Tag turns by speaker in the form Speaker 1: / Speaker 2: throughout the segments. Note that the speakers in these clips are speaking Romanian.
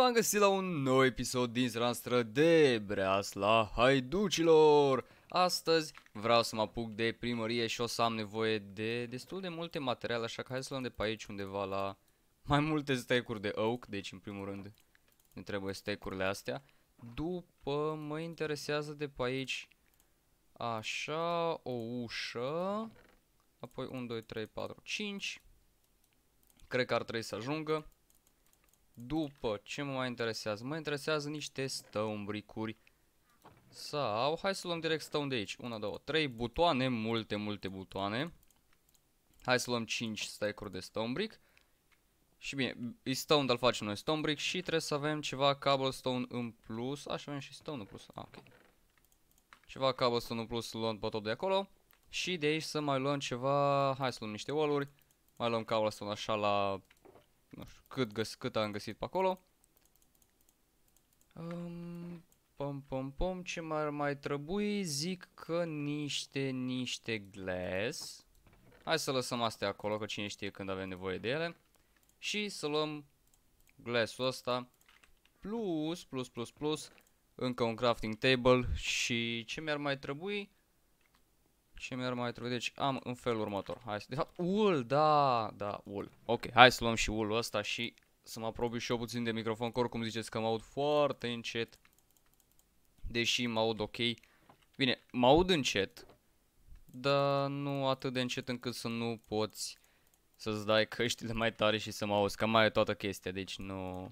Speaker 1: v-am găsit la un nou episod din noastră de Breasla Haiducilor! Astăzi vreau să mă apuc de primărie și o să am nevoie de destul de multe materiale, așa că hai să luăm de pe aici undeva la mai multe stecuri de oak, deci în primul rând ne trebuie stecurile astea. După mă interesează de pe aici așa, o ușă, apoi 1, 2, 3, 4, 5, cred că ar trebui să ajungă. După, ce mă mai interesează? Mă interesează niște stone bricuri. Sau, hai să luăm direct stone de aici. 1, 2, 3 butoane, multe, multe butoane. Hai să luăm 5 stack-uri de stone brick. Și bine, e stone, dar facem noi stone brick și trebuie să avem ceva cobblestone în plus. Așa avem și stone în plus. Ah, ok. Ceva cobblestone în plus luăm pe tot de acolo. Și de aici să mai luăm ceva, hai să luăm niște wall-uri. Mai luăm cobblestone așa la nu știu cât, găs cât am găsit pe acolo. Um, pom, pom, pom, ce mai ar mai trebui? Zic că niște, niște glass. Hai să lăsăm astea acolo, că cine știe când avem nevoie de ele. Și să luăm glass-ul ăsta. Plus, plus, plus, plus, încă un crafting table și ce mi-ar mai trebui? Ce mi-ar mai trebui? Deci am în felul următor. Hai să... De fapt, ul, da, da, ul. Ok, hai să luăm și ulul ăsta și să mă apropiu și eu puțin de microfon, că oricum ziceți că mă aud foarte încet. Deși mă aud ok. Bine, mă aud încet, dar nu atât de încet încât să nu poți să-ți dai căștile mai tare și să mă auzi. că mai e toată chestia, deci nu...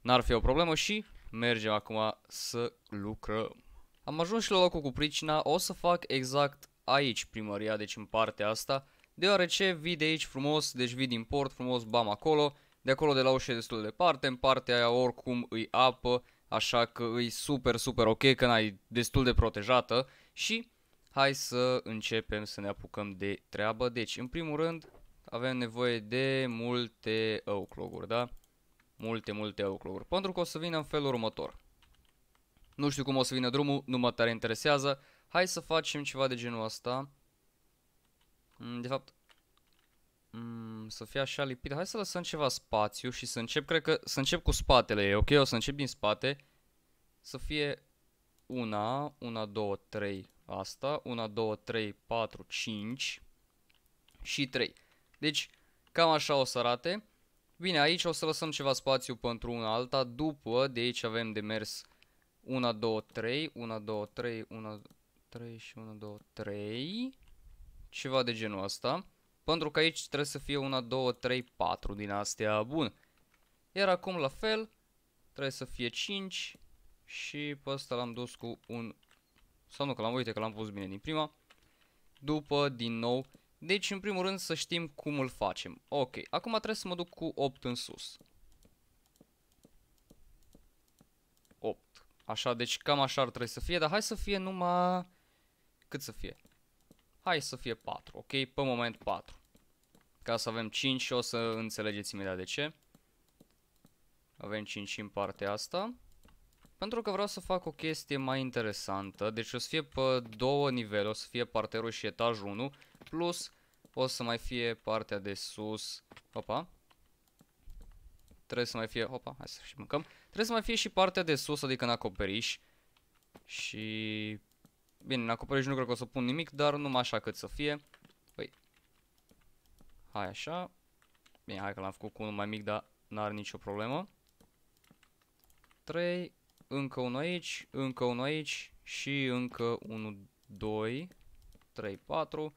Speaker 1: N-ar fi o problemă și mergem acum să lucrăm. Am ajuns și la locul cu pricina, o să fac exact aici primăria, deci în partea asta, deoarece vii de aici frumos, deci vii din port frumos, bam acolo, de acolo de la ușă destul de departe, în partea aia oricum îi apă, așa că îi super, super ok, că n-ai destul de protejată și hai să începem să ne apucăm de treabă. Deci, în primul rând, avem nevoie de multe oucloguri, da? Multe, multe oucloguri, pentru că o să vină în felul următor. Nu știu cum o să vină drumul, nu mă tare interesează. Hai să facem ceva de genul ăsta. Mm, de fapt, mm, să fie așa lipit. Hai să lăsăm ceva spațiu și să încep, cred că, să încep cu spatele. E ok, o să încep din spate. Să fie una, una, două, trei, asta, una, două, trei, patru, cinci și trei. Deci, cam așa o să arate. Bine, aici o să lăsăm ceva spațiu pentru una alta. După, de aici avem de mers 1, 2, 3, 1, 2, 3, 1, 3 și 1, 2, 3. Ceva de genul ăsta. Pentru că aici trebuie să fie 1, 2, 3, 4 din astea. Bun. Iar acum la fel, trebuie să fie 5 și pe ăsta l-am dus cu un... Sau nu, că l-am uite că l-am pus bine din prima. După, din nou. Deci, în primul rând, să știm cum îl facem. Ok, acum trebuie să mă duc cu 8 în sus. Așa, deci cam așa ar trebui să fie, dar hai să fie numai... Cât să fie? Hai să fie 4, ok? Pe moment 4. Ca să avem 5 și o să înțelegeți imediat de ce. Avem 5 și în partea asta. Pentru că vreau să fac o chestie mai interesantă. Deci o să fie pe două nivele, o să fie parterul și etajul 1. Plus o să mai fie partea de sus. Opa. Trebuie să mai fie, opa, hai să și mâncăm. Trebuie să mai fie și partea de sus, adică în acoperiș. Și... Bine, în acoperiș nu cred că o să pun nimic, dar numai așa cât să fie. Păi... Hai așa. Bine, hai că l-am făcut cu unul mai mic, dar n-are nicio problemă. 3, încă unul aici, încă unul aici și încă unul 2, 3, 4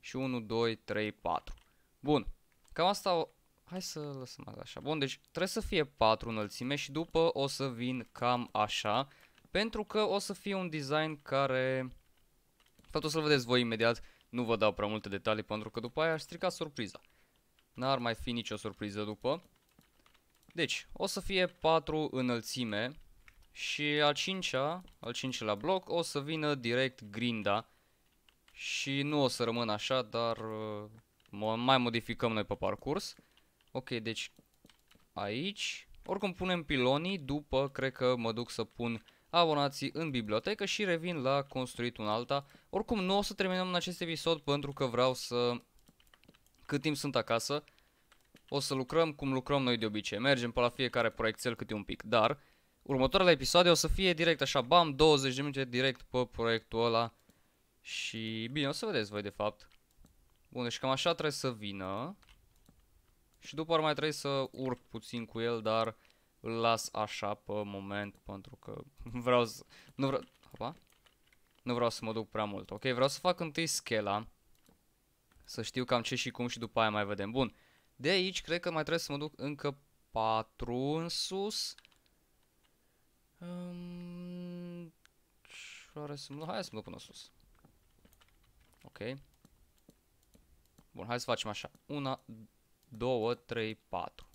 Speaker 1: și 1, 2, 3, 4. Bun. Cam asta Hai să lăsăm așa. Bun, deci trebuie să fie 4 înălțime și după o să vin cam așa. Pentru că o să fie un design care... o să-l vedeți voi imediat. Nu vă dau prea multe detalii pentru că după aia aș strica surpriza. N-ar mai fi nicio surpriză după. Deci, o să fie 4 înălțime și al 5 al 5 bloc, o să vină direct grinda și nu o să rămână așa, dar uh, mai modificăm noi pe parcurs. Ok, deci aici. Oricum punem pilonii, după cred că mă duc să pun abonații în bibliotecă și revin la construit un alta. Oricum nu o să terminăm în acest episod pentru că vreau să... Cât timp sunt acasă, o să lucrăm cum lucrăm noi de obicei. Mergem pe la fiecare proiectel câte un pic, dar următoarele episoade o să fie direct așa, bam, 20 de minute direct pe proiectul ăla. Și bine, o să vedeți voi de fapt. Bun, deci cam așa trebuie să vină. Și după ori mai trebuie să urc puțin cu el, dar îl las așa pe moment pentru că vreau să... Nu vreau... Opa? Nu vreau să mă duc prea mult, ok? Vreau să fac întâi schela. Să știu cam ce și cum și după aia mai vedem. Bun. De aici cred că mai trebuie să mă duc încă 4 în sus. Um, să mă duc? Hai să mă duc până sus. Ok. Bun, hai să facem așa. Una, 2, 3, 4.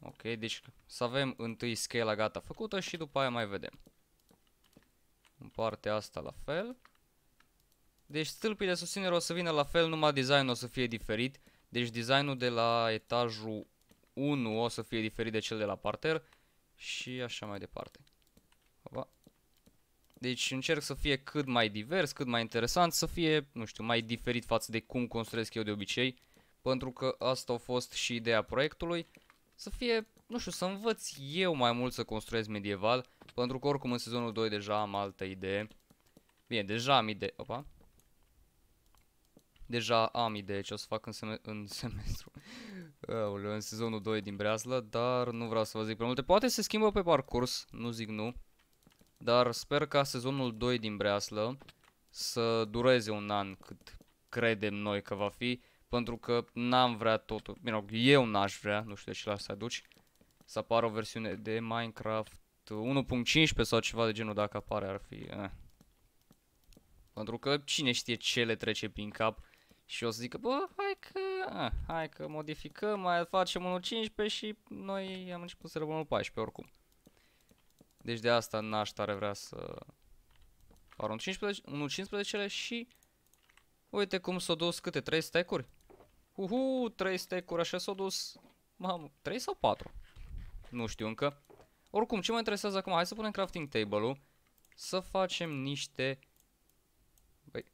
Speaker 1: Ok, deci să avem întâi scala gata făcută și după aia mai vedem. În partea asta la fel. Deci stâlpii de susținere o să vină la fel, numai designul o să fie diferit. Deci designul de la etajul 1 o să fie diferit de cel de la parter și așa mai departe. Opa. Deci încerc să fie cât mai divers, cât mai interesant, să fie, nu știu, mai diferit față de cum construiesc eu de obicei pentru că asta a fost și ideea proiectului, să fie, nu știu, să învăț eu mai mult să construiesc medieval, pentru că oricum în sezonul 2 deja am altă idee. Bine, deja am idee, opa. Deja am idee ce o să fac în, sem în semestru, Aoleu, în sezonul 2 din Breazlă, dar nu vreau să vă zic prea multe. Poate se schimbă pe parcurs, nu zic nu, dar sper ca sezonul 2 din Breaslă să dureze un an cât credem noi că va fi, pentru că n-am vrea totul, bine, eu n-aș vrea, nu știu de ce la să aduci, să apară o versiune de Minecraft 1.15 sau ceva de genul, dacă apare ar fi... Eh. Pentru că cine știe ce le trece prin cap și o să zică, bă, hai că, eh, hai că modificăm, mai facem 1.15 și noi am început să rămânem 14 oricum. Deci de asta n-aș tare vrea să apară 1.15 și uite cum s-au dus câte 3 stack-uri. Uhu, 3 stack-uri, așa s-au dus. Mamă, 3 sau 4? Nu știu încă. Oricum, ce mă interesează acum? Hai să punem crafting table-ul. Să facem niște... Băi,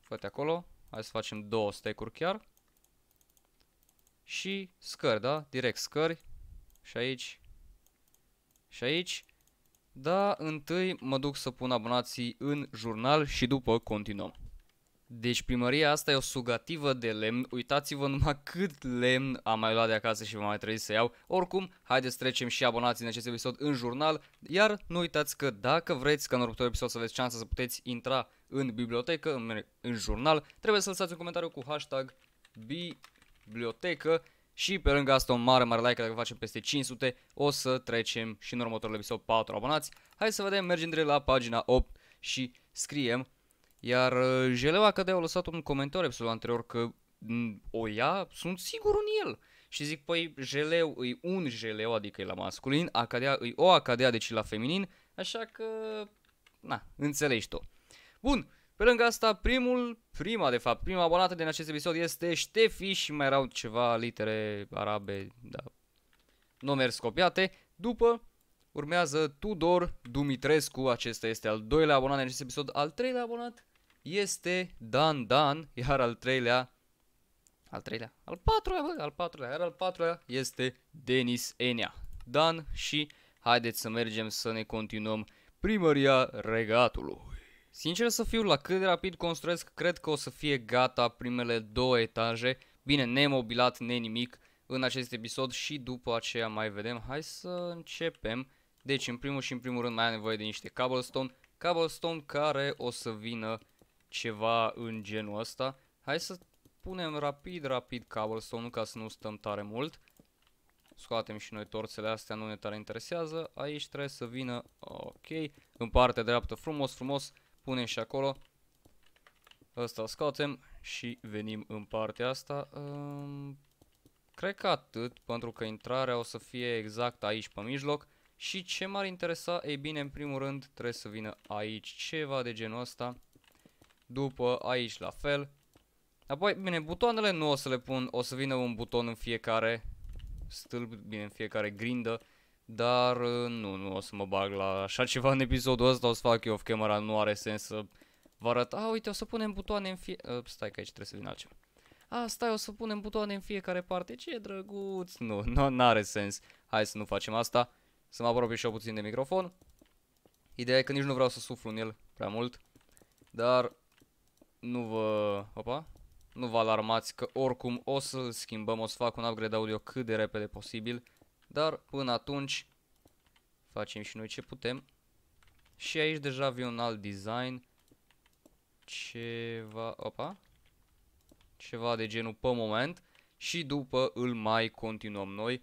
Speaker 1: fă acolo. Hai să facem două stack-uri chiar. Și scări, da? Direct scări. Și aici. Și aici. Da, întâi mă duc să pun abonații în jurnal și după continuăm. Deci primăria asta e o sugativă de lemn, uitați-vă numai cât lemn am mai luat de acasă și v-am mai trebui să iau. Oricum, haideți trecem și abonați în acest episod în jurnal, iar nu uitați că dacă vreți ca în următorul episod să aveți șansa să puteți intra în bibliotecă, în, în jurnal, trebuie să lăsați un comentariu cu hashtag bibliotecă și pe lângă asta un mare, mare like dacă facem peste 500, o să trecem și în următorul episod 4 abonați. Hai să vedem, mergem direct la pagina 8 și scriem iar Jeleu uh, Jelewa Cădea a lăsat un comentariu episodul anterior că mm, o ia, sunt sigur în el. Și zic, păi, jeleu îi un jeleu, adică e la masculin, acadea îi o acadea, deci e la feminin, așa că, na, înțelegi tot. Bun, pe lângă asta, primul, prima de fapt, prima abonată din acest episod este Ștefi și mai erau ceva litere arabe, da, nu mers copiate. După urmează Tudor Dumitrescu, acesta este al doilea abonat din acest episod, al treilea abonat este Dan Dan, iar al treilea, al treilea, al patrulea, bă, al patrulea, iar al patrulea este Denis Enea. Dan și haideți să mergem să ne continuăm primăria regatului. Sincer să fiu, la cât de rapid construiesc, cred că o să fie gata primele două etaje, bine, nemobilat, nimic în acest episod și după aceea mai vedem. Hai să începem. Deci, în primul și în primul rând mai am nevoie de niște cobblestone, cobblestone care o să vină ceva în genul ăsta. Hai să punem rapid, rapid cobblestone ca să nu stăm tare mult. Scoatem și noi torțele astea, nu ne tare interesează. Aici trebuie să vină, ok, în partea dreaptă frumos, frumos, punem și acolo. Ăsta scoatem și venim în partea asta. Um, cred că atât, pentru că intrarea o să fie exact aici pe mijloc. Și ce m-ar interesa? Ei bine, în primul rând, trebuie să vină aici ceva de genul ăsta. După aici la fel. Apoi, bine, butoanele nu o să le pun, o să vină un buton în fiecare stâlp, bine, în fiecare grindă. Dar uh, nu, nu o să mă bag la așa ceva în episodul ăsta, o să fac eu off-camera, nu are sens să vă arăt. A, uite, o să punem butoane în fie... A, uh, stai că aici trebuie să vină altceva. A, stai, o să punem butoane în fiecare parte, ce drăguț. Nu, nu are sens. Hai să nu facem asta. Să mă apropii și eu puțin de microfon. Ideea e că nici nu vreau să suflu în el prea mult. Dar nu vă, opa, nu vă alarmați că oricum o să schimbăm, o să fac un upgrade audio cât de repede posibil, dar până atunci facem și noi ce putem. Și aici deja vi un alt design, ceva, opa, ceva de genul pe moment și după îl mai continuăm noi.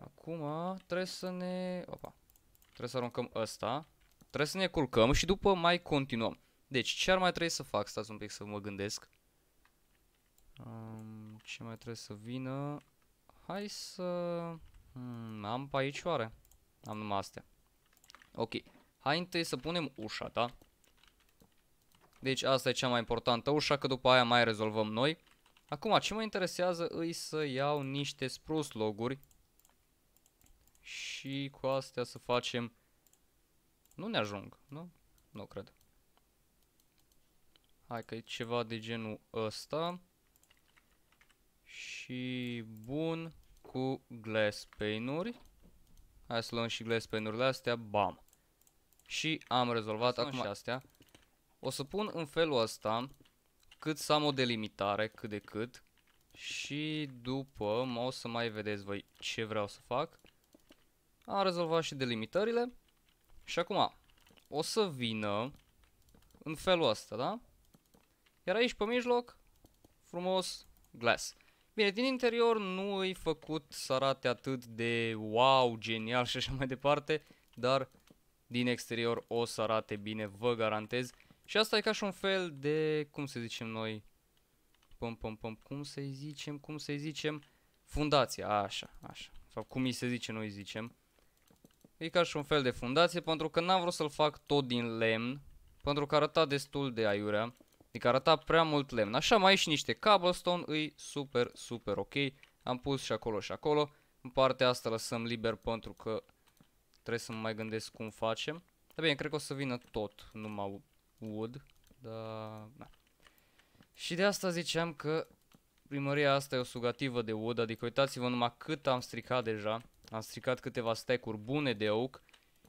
Speaker 1: Acum trebuie să ne, opa, trebuie să aruncăm ăsta, trebuie să ne culcăm și după mai continuăm. Deci, ce ar mai trebui să fac? Stați un pic să mă gândesc. Um, ce mai trebuie să vină? Hai să... Hmm, am pe aici oare? Am numai astea. Ok. Hai întâi să punem ușa, da? Deci asta e cea mai importantă ușa, că după aia mai rezolvăm noi. Acum, ce mă interesează îi să iau niște sprus loguri. Și cu astea să facem... Nu ne ajung, nu? Nu cred. Hai că e ceva de genul ăsta. Și bun cu glass pane-uri. Hai să luăm și glass pane-urile astea. Bam. Și am rezolvat acum și astea. O să pun în felul ăsta cât să am o delimitare cât de cât. Și după mă o să mai vedeți voi ce vreau să fac. Am rezolvat și delimitările. Și acum o să vină în felul ăsta, da? Iar aici pe mijloc, frumos, glass. Bine, din interior nu e făcut să arate atât de wow, genial și așa mai departe, dar din exterior o să arate bine, vă garantez. Și asta e ca și un fel de, cum să zicem noi, pom, pom, pom, cum să zicem, cum să zicem, fundația, așa, așa, sau cum îi se zice, noi zicem. E ca și un fel de fundație, pentru că n-am vrut să-l fac tot din lemn, pentru că arăta destul de aiurea. Adică arăta prea mult lemn. Așa mai e și niște cobblestone, îi super, super ok. Am pus și acolo și acolo. În partea asta lăsăm liber pentru că trebuie să mai gândesc cum facem. Dar bine, cred că o să vină tot, numai wood. Dar, da. Și de asta ziceam că primăria asta e o sugativă de wood, adică uitați-vă numai cât am stricat deja. Am stricat câteva stack-uri bune de oak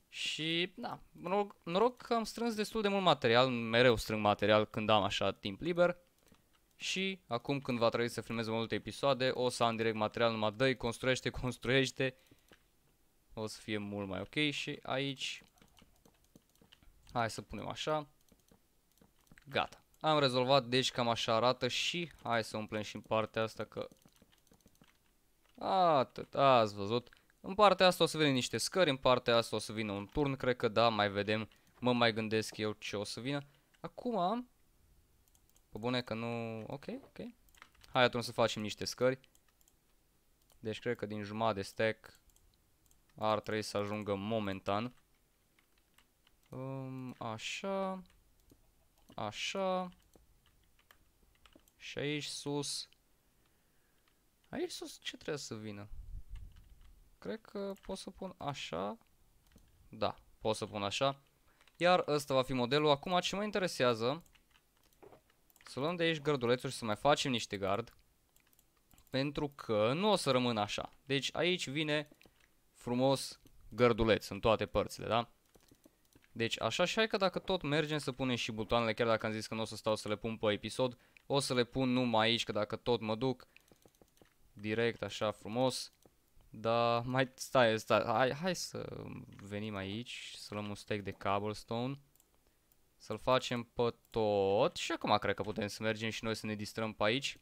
Speaker 1: și, da, noroc, noroc că am strâns destul de mult material, mereu strâng material când am așa timp liber. Și acum când va trebui să filmez multe episoade, o să am direct material, numai dă construiește, construiește. O să fie mult mai ok și aici... Hai să punem așa. Gata. Am rezolvat, deci cam așa arată și hai să umplem și în partea asta că... Atât, ați văzut. În partea asta o să vină niște scări, în partea asta o să vină un turn, cred că da, mai vedem. Mă mai gândesc eu ce o să vină. Acum, pe bune că nu... Ok, ok. Hai atunci să facem niște scări. Deci cred că din jumătate de stack ar trebui să ajungă momentan. Um, așa. Așa. Și aici sus. Aici sus ce trebuie să vină? cred că pot să pun așa. Da, pot să pun așa. Iar ăsta va fi modelul. Acum ce mă interesează, să luăm de aici gărdulețul și să mai facem niște gard. Pentru că nu o să rămână așa. Deci aici vine frumos gărduleț în toate părțile, da? Deci așa și hai că dacă tot mergem să punem și butoanele, chiar dacă am zis că nu o să stau să le pun pe episod, o să le pun numai aici, că dacă tot mă duc direct așa frumos, dar mai stai, stai, hai, hai să venim aici, să luăm un stack de cobblestone. Să-l facem pe tot și acum cred că putem să mergem și noi să ne distrăm pe aici.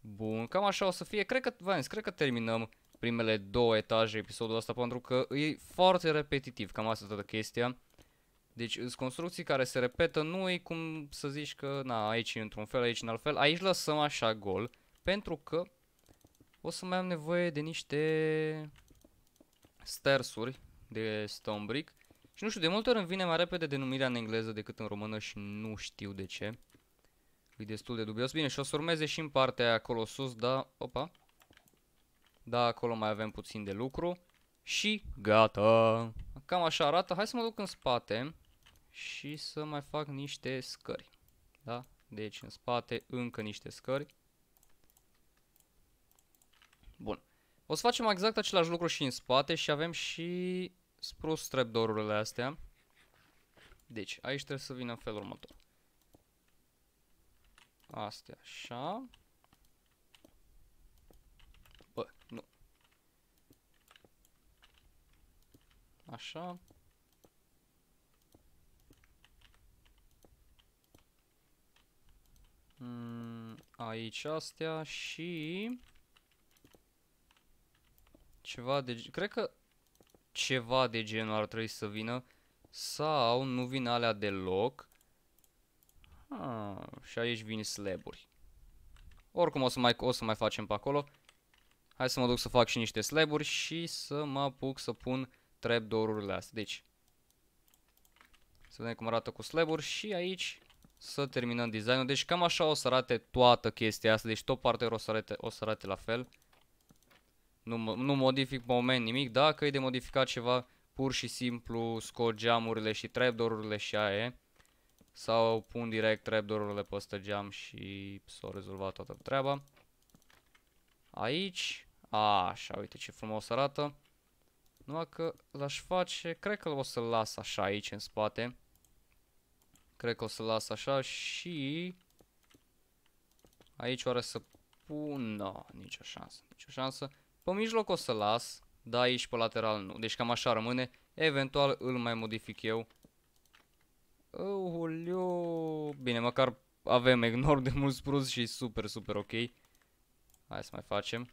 Speaker 1: Bun, cam așa o să fie. Cred că, Vans, cred că terminăm primele două etaje episodul ăsta pentru că e foarte repetitiv, cam asta toată chestia. Deci sunt construcții care se repetă, nu e cum să zici că na, aici într-un fel, aici în alt fel. Aici lăsăm așa gol pentru că o să mai am nevoie de niște stersuri de stone brick. Și nu știu, de multe ori îmi vine mai repede denumirea în engleză decât în română și nu știu de ce. E destul de dubios. Bine, și o să urmeze și în partea acolo sus, da, opa. Da, acolo mai avem puțin de lucru. Și gata. Cam așa arată. Hai să mă duc în spate și să mai fac niște scări. Da? Deci în spate încă niște scări. Bun. O să facem exact același lucru și în spate și avem și spruce trapdorurile astea. Deci, aici trebuie să vină în felul următor. Astea, așa. Bă, nu. Așa. Mm, aici astea și... Ceva de... Cred că ceva de genul ar trebui să vină. Sau nu vin alea deloc. Ha, ah, și aici vin slaburi. Oricum o să, mai, o să mai facem pe acolo. Hai să mă duc să fac și niște slaburi și să mă apuc să pun trapdoor-urile astea. Deci, să vedem cum arată cu slaburi și aici să terminăm designul. Deci cam așa o să arate toată chestia asta. Deci tot partea o să arate, o să arate la fel nu, nu modific moment nimic, dacă e de modificat ceva, pur și simplu scot geamurile și trapdorurile și aia sau pun direct trapdorurile pe ăsta geam și s-a rezolvat toată treaba. Aici, a, așa, uite ce frumos arată. Numai că l-aș face, cred că o să-l las așa aici în spate. Cred că o să-l las așa și... Aici oare să pun... No, nicio șansă, nicio șansă. Pe mijloc o să las, da aici pe lateral nu, deci cam așa rămâne, eventual îl mai modific eu. Uhuliu, bine, măcar avem ignor de mult spruz și super, super ok. Hai să mai facem.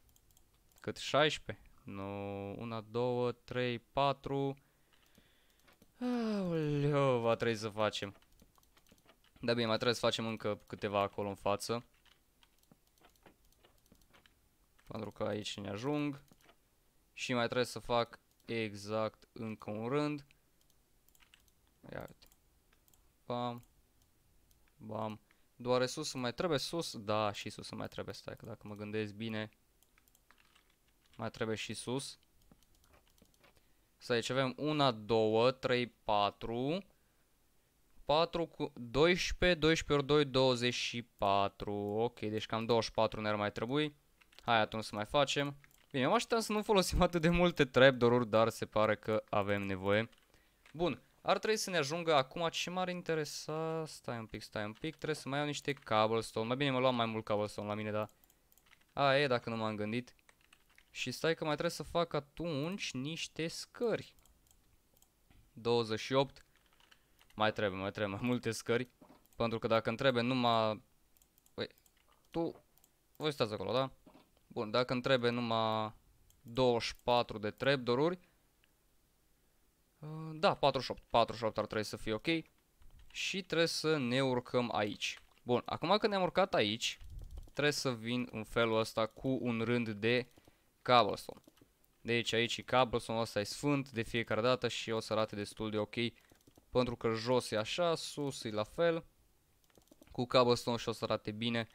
Speaker 1: Cât? 16? Nu, 1, 2, 3, 4. Aoleu, va trebui să facem. Da bine, mai trebuie să facem încă câteva acolo în față. Pentru că aici ne ajung. Și mai trebuie să fac exact încă un rând. Ia uite. Bam. Bam. Doare sus mai trebuie sus? Da, și sus mai trebuie. Stai că dacă mă gândesc bine. Mai trebuie și sus. Să aici avem 1, 2, 3, 4. 4 cu 12, 12 ori 2, 24. Ok, deci cam 24 ne-ar mai trebui. Hai atunci să mai facem. Bine, am așteptam să nu folosim atât de multe trapdoor-uri, dar se pare că avem nevoie. Bun, ar trebui să ne ajungă acum ce m-ar interesa. Stai un pic, stai un pic. Trebuie să mai iau niște cobblestone. Mai bine mă luam mai mult cobblestone la mine, da. A, e, dacă nu m-am gândit. Și stai că mai trebuie să fac atunci niște scări. 28. Mai trebuie, mai trebuie mai multe scări. Pentru că dacă îmi trebuie numai... Păi, tu... Voi stați acolo, da? Bun, dacă îmi trebuie numai 24 de trapdoor-uri, uh, da, 48, 48 ar trebui să fie ok. Și trebuie să ne urcăm aici. Bun, acum că ne-am urcat aici, trebuie să vin în felul ăsta cu un rând de cobblestone. Deci aici e cobblestone, ăsta e sfânt de fiecare dată și o să arate destul de ok. Pentru că jos e așa, sus e la fel. Cu cobblestone și o să arate bine.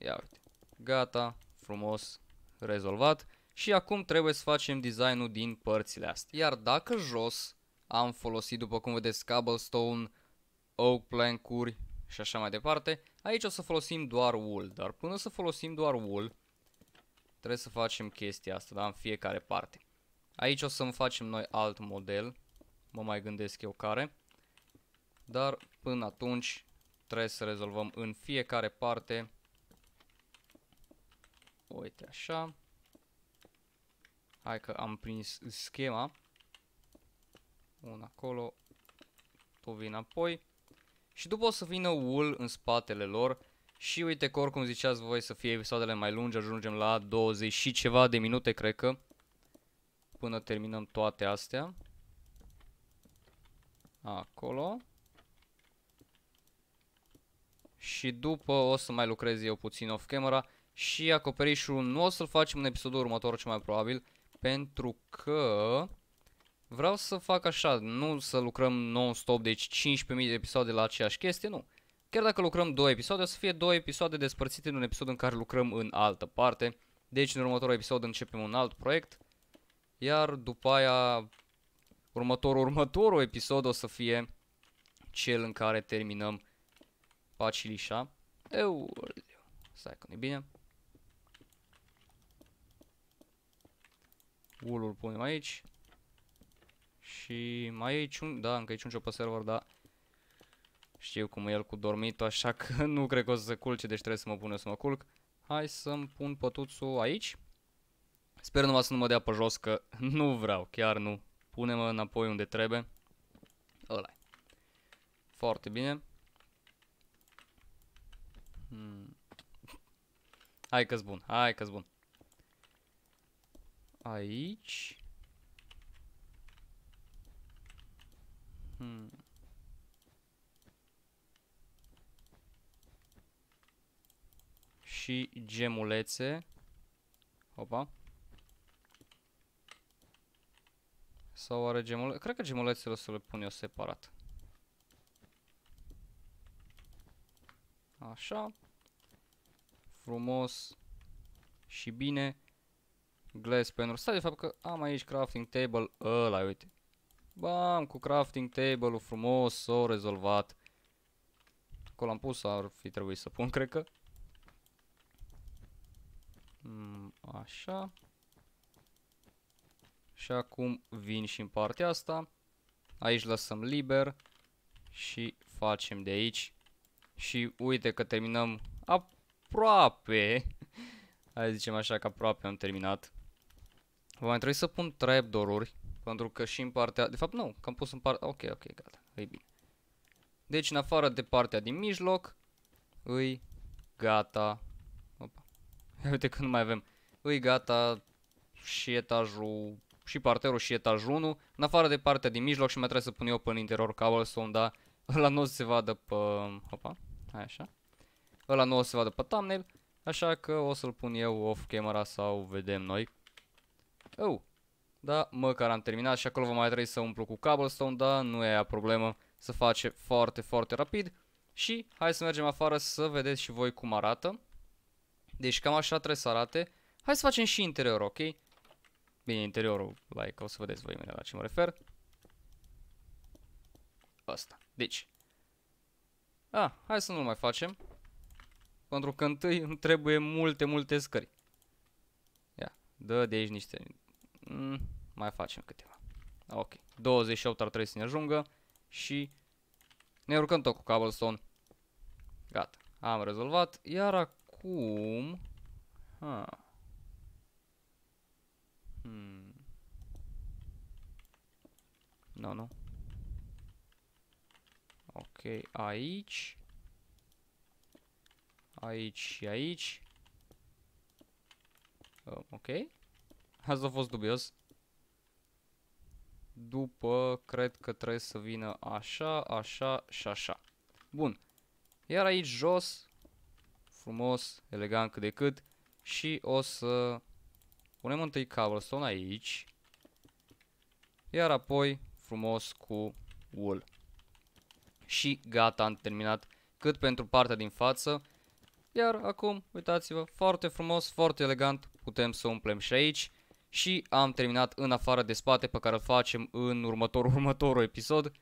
Speaker 1: Ia uite. Gata frumos rezolvat și acum trebuie să facem designul din părțile astea. Iar dacă jos am folosit, după cum vedeți, cobblestone, oak plank-uri și așa mai departe, aici o să folosim doar wool, dar până să folosim doar wool, trebuie să facem chestia asta, da, în fiecare parte. Aici o să-mi facem noi alt model, mă mai gândesc eu care, dar până atunci trebuie să rezolvăm în fiecare parte Uite așa. Hai că am prins schema. Un acolo. Tu vin apoi. Și după o să vină wool în spatele lor. Și uite că oricum ziceați voi să fie episoadele mai lungi, ajungem la 20 și ceva de minute, cred că, până terminăm toate astea. Acolo. Și după o să mai lucrez eu puțin off-camera și acoperișul nu o să-l facem în episodul următor, ce mai probabil, pentru că vreau să fac așa, nu să lucrăm non-stop, deci 15.000 de episoade la aceeași chestie, nu. Chiar dacă lucrăm două episoade, o să fie două episoade despărțite în un episod în care lucrăm în altă parte. Deci în următorul episod începem un alt proiect, iar după aia următorul, următorul episod o să fie cel în care terminăm Pacilișa. Eu, stai că nu bine. Wool-ul punem aici. Și mai e aici un... Da, încă aici un pe server, da. Știu cum e el cu dormitul, așa că nu cred că o să se culce, deci trebuie să mă pun eu să mă culc. Hai să-mi pun pătuțul aici. Sper numai să nu mă dea pe jos, că nu vreau, chiar nu. Pune-mă înapoi unde trebuie. ăla Foarte bine. Hmm. Hai că-s bun, hai că-s bun aici. Hmm. Și gemulețe. Opa. Sau are gemulețe? Cred că gemulețele o să le pun eu separat. Așa. Frumos și bine glass panel. Stai de fapt că am aici crafting table ăla, uite. Bam, cu crafting table-ul frumos s a rezolvat. Acolo am pus, ar fi trebuit să pun, cred că. Mm, așa. Și acum vin și în partea asta. Aici lăsăm liber. Și facem de aici. Și uite că terminăm aproape. Hai zicem așa că aproape am terminat. Va mai trebui să pun trapdoor-uri, pentru că și în partea... De fapt, nu, că am pus în partea... Ok, ok, gata, e bine. Deci, în afară de partea din mijloc, îi gata... Opa. Ia uite că nu mai avem. Îi gata și etajul... Și parterul și etajul 1, în afară de partea din mijloc și mai trebuie să pun eu pe în interior cobblestone, dar ăla nu o să se vadă pe... Opa, hai așa. Ăla nu o să se vadă pe thumbnail, așa că o să-l pun eu off-camera sau vedem noi. Oh, da, măcar am terminat și acolo vom mai trebui să umplu cu cobblestone, da, nu e aia problemă, se face foarte, foarte rapid. Și hai să mergem afară să vedeți și voi cum arată. Deci cam așa trebuie să arate. Hai să facem și interior, ok? Bine, interiorul, like, o să vedeți voi mine la ce mă refer. Asta. Deci. Ah, hai să nu mai facem. Pentru că întâi îmi trebuie multe, multe scări. Ia, dă de aici niște Mm, mai facem câteva. Ok. 28 ar trebui să ne ajungă și ne urcăm tot cu cobblestone. Gata. Am rezolvat. Iar acum... Ha. Hmm. Nu, no, nu. No. Ok, aici. Aici și aici. Um, ok. Asta a fost dubios. După, cred că trebuie să vină așa, așa și așa. Bun. Iar aici jos, frumos, elegant cât de cât. Și o să punem întâi cobblestone aici. Iar apoi, frumos, cu wool. Și gata, am terminat cât pentru partea din față. Iar acum, uitați-vă, foarte frumos, foarte elegant, putem să umplem și aici și am terminat în afară de spate pe care îl facem în următorul, următorul episod.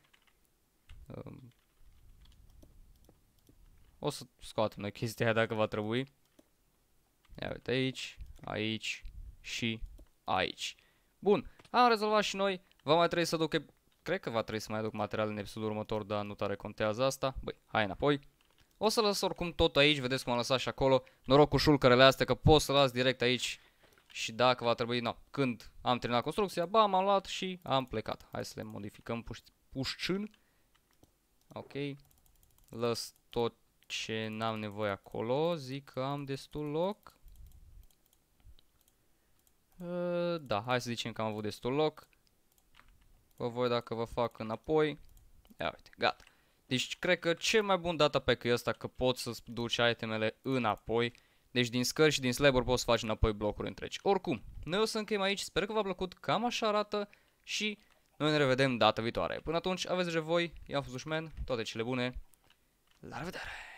Speaker 1: Um, o să scoatem noi chestia dacă va trebui. Ia uite aici, aici și aici. Bun, am rezolvat și noi. Va mai trebui să duc... Cred că va trebui să mai aduc material în episodul următor, dar nu tare contează asta. Băi, hai înapoi. O să las oricum tot aici, vedeți cum am lăsat și acolo. Noroc cu șulcărele astea că pot să las direct aici și dacă va trebui, no, când am terminat construcția, ba, m-am luat și am plecat. Hai să le modificăm pușcin. Ok. Lăs tot ce n-am nevoie acolo. Zic că am destul loc. Uh, da, hai să zicem că am avut destul loc. Vă voi dacă vă fac înapoi. Ia uite, gata. Deci cred că cel mai bun data pe că e ăsta că pot să duci itemele înapoi deci din scări și din slab poți să faci înapoi blocuri întregi. Oricum, noi o să încheiem aici, sper că v-a plăcut, cam așa arată și noi ne revedem data viitoare. Până atunci, aveți grijă voi, eu am fost Ușmen, toate cele bune, la revedere!